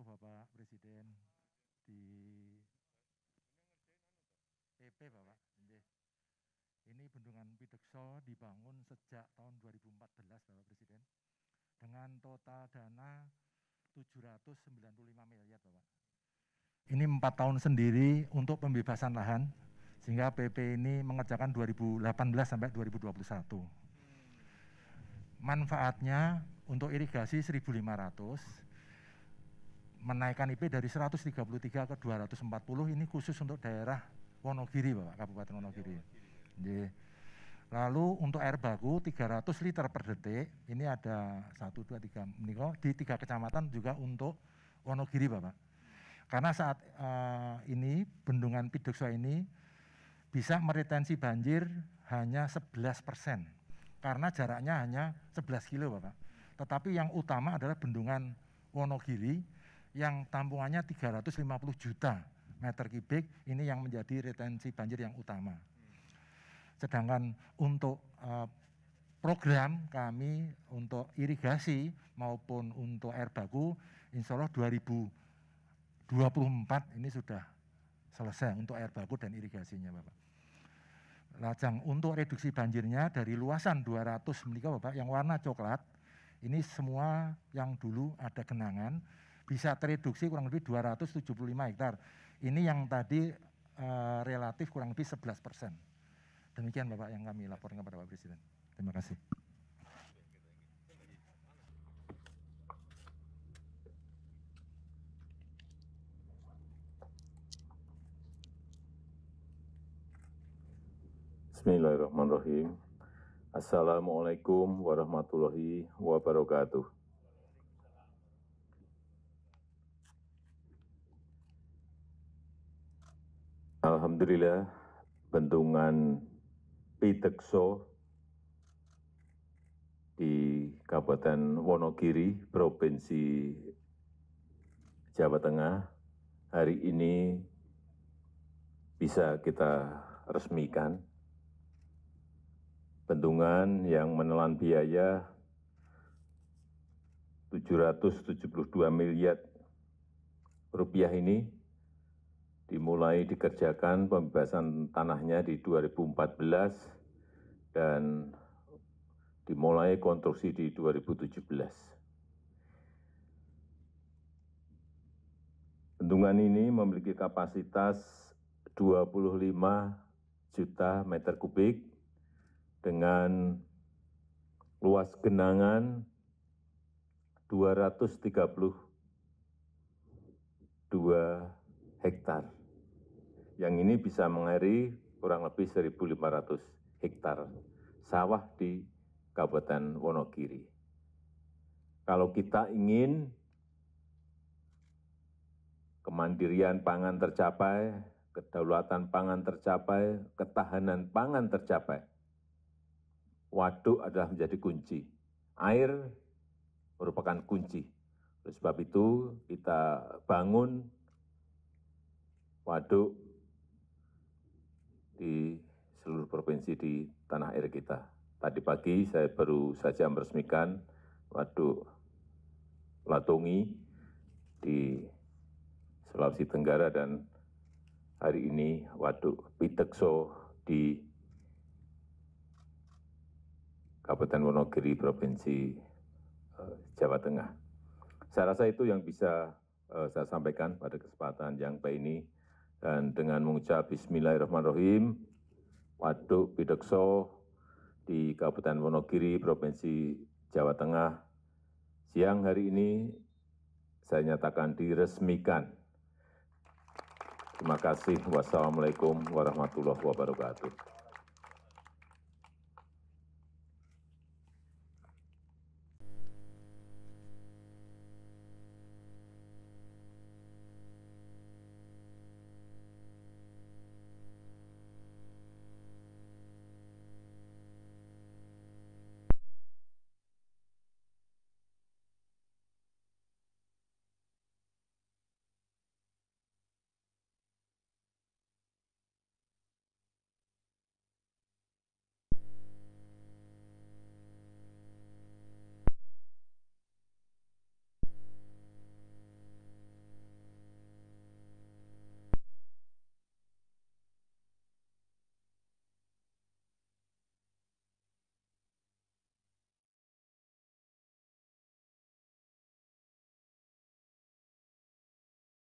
Soko Bapak Presiden di PP Bapak. Ini bendungan Pidekso dibangun sejak tahun 2014 Bapak Presiden dengan total dana 795 miliar Bapak. Ini empat tahun sendiri untuk pembebasan lahan sehingga PP ini mengerjakan 2018 sampai 2021. Manfaatnya untuk irigasi 1500 menaikkan IP dari 133 ke 240 ini khusus untuk daerah Wonogiri Bapak, Kabupaten Wonogiri. Ya, Lalu untuk air baku 300 liter per detik, ini ada 1, 2, 3, kok di tiga kecamatan juga untuk Wonogiri Bapak. Karena saat uh, ini bendungan Pidukso ini bisa meretensi banjir hanya 11 persen, karena jaraknya hanya 11 kilo Bapak. Tetapi yang utama adalah bendungan Wonogiri, yang tampungannya 350 juta meter kubik, ini yang menjadi retensi banjir yang utama. Sedangkan untuk eh, program kami untuk irigasi maupun untuk air baku, insya Allah 2024 ini sudah selesai untuk air baku dan irigasinya Bapak. Lajang untuk reduksi banjirnya dari luasan 200 menikah Bapak yang warna coklat, ini semua yang dulu ada genangan, bisa tereduksi kurang lebih 275 hektar. Ini yang tadi uh, relatif kurang lebih 11 persen. Demikian Bapak yang kami laporkan kepada Pak Presiden. Terima kasih. Bismillahirrahmanirrahim. Assalamualaikum warahmatullahi wabarakatuh. Alhamdulillah, bendungan Pitekso di Kabupaten Wonogiri, Provinsi Jawa Tengah, hari ini bisa kita resmikan. Bendungan yang menelan biaya 772 miliar rupiah ini dimulai dikerjakan pembebasan tanahnya di 2014 dan dimulai konstruksi di 2017. Bendungan ini memiliki kapasitas 25 juta meter kubik dengan luas genangan 232 hektare yang ini bisa mengairi kurang lebih 1.500 hektar sawah di Kabupaten Wonogiri. Kalau kita ingin kemandirian pangan tercapai, kedaulatan pangan tercapai, ketahanan pangan tercapai, waduk adalah menjadi kunci. Air merupakan kunci. Oleh sebab itu kita bangun waduk di seluruh provinsi di tanah air kita. Tadi pagi saya baru saja meresmikan Waduk Latongi di Sulawesi Tenggara dan hari ini Waduk Pitekso di Kabupaten Wonogiri, Provinsi eh, Jawa Tengah. Saya rasa itu yang bisa eh, saya sampaikan pada kesempatan yang baik ini dan dengan mengucap Bismillahirrahmanirrahim, Waduk Bidekso di Kabupaten Wonogiri, Provinsi Jawa Tengah, siang hari ini saya nyatakan diresmikan. Terima kasih. Wassalamualaikum warahmatullahi wabarakatuh.